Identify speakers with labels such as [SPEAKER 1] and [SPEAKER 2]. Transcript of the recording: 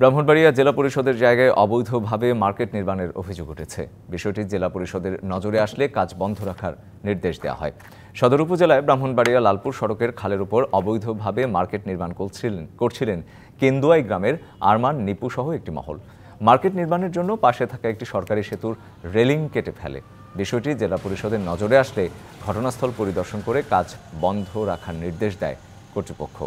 [SPEAKER 1] ব্রাহ্মণবাড়িয়া জেলা পরিষদের জায়গায় অবৈধভাবে মার্কেট নির্মাণের অভিযোগ উঠেছে বিষয়টি জেলা পরিষদের নজরে আসলে কাজ বন্ধ রাখার নির্দেশ দেওয়া হয় সদর উপজেলায় ব্রাহ্মণবাড়িয়া লালপুর সড়কের খালের উপর অবৈধভাবে মার্কেট নির্মাণ করছিলেন করছিলেন কেন্দুয়াই গ্রামের আরমান নিপু সহ একটি মহল মার্কেট নির্মাণের জন্য পাশে থাকা একটি সরকারি সেতুর রেলিং কেটে ফেলে বিষয়টি জেলা পরিষদের নজরে আসলে ঘটনাস্থল পরিদর্শন করে কাজ বন্ধ রাখার নির্দেশ দেয় কর্তৃপক্ষ